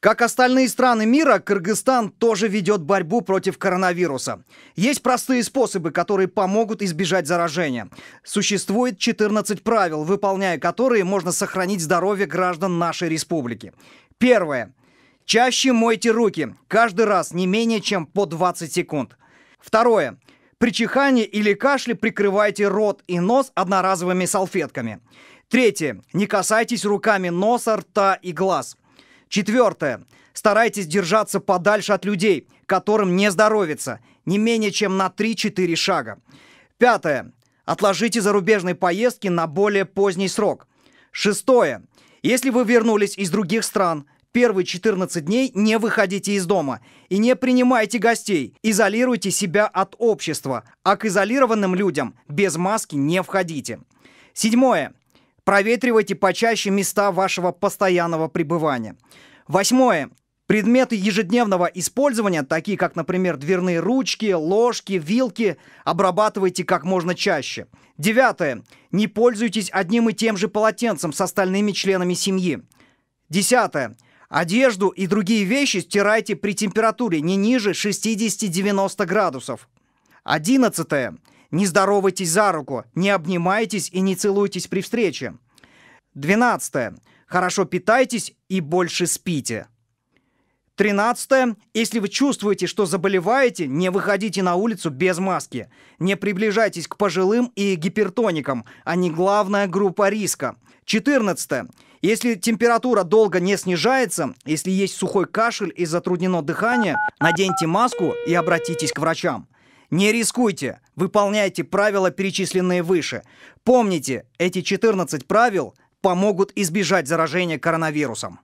Как остальные страны мира, Кыргызстан тоже ведет борьбу против коронавируса. Есть простые способы, которые помогут избежать заражения. Существует 14 правил, выполняя которые можно сохранить здоровье граждан нашей республики. Первое. Чаще мойте руки, каждый раз не менее чем по 20 секунд. Второе. При чихании или кашле прикрывайте рот и нос одноразовыми салфетками. Третье. Не касайтесь руками носа, рта и глаз. Четвертое. Старайтесь держаться подальше от людей, которым не здоровится, не менее чем на 3-4 шага. Пятое. Отложите зарубежные поездки на более поздний срок. Шестое. Если вы вернулись из других стран, первые 14 дней не выходите из дома и не принимайте гостей. Изолируйте себя от общества, а к изолированным людям без маски не входите. Седьмое. Проветривайте почаще места вашего постоянного пребывания. Восьмое. Предметы ежедневного использования, такие как, например, дверные ручки, ложки, вилки, обрабатывайте как можно чаще. Девятое. Не пользуйтесь одним и тем же полотенцем с остальными членами семьи. Десятое. Одежду и другие вещи стирайте при температуре не ниже 60-90 градусов. Одиннадцатое. Не здоровайтесь за руку, не обнимайтесь и не целуйтесь при встрече. 12. Хорошо питайтесь и больше спите. 13. Если вы чувствуете, что заболеваете, не выходите на улицу без маски. Не приближайтесь к пожилым и гипертоникам, они главная группа риска. 14. Если температура долго не снижается, если есть сухой кашель и затруднено дыхание, наденьте маску и обратитесь к врачам. Не рискуйте, выполняйте правила, перечисленные выше. Помните, эти 14 правил помогут избежать заражения коронавирусом.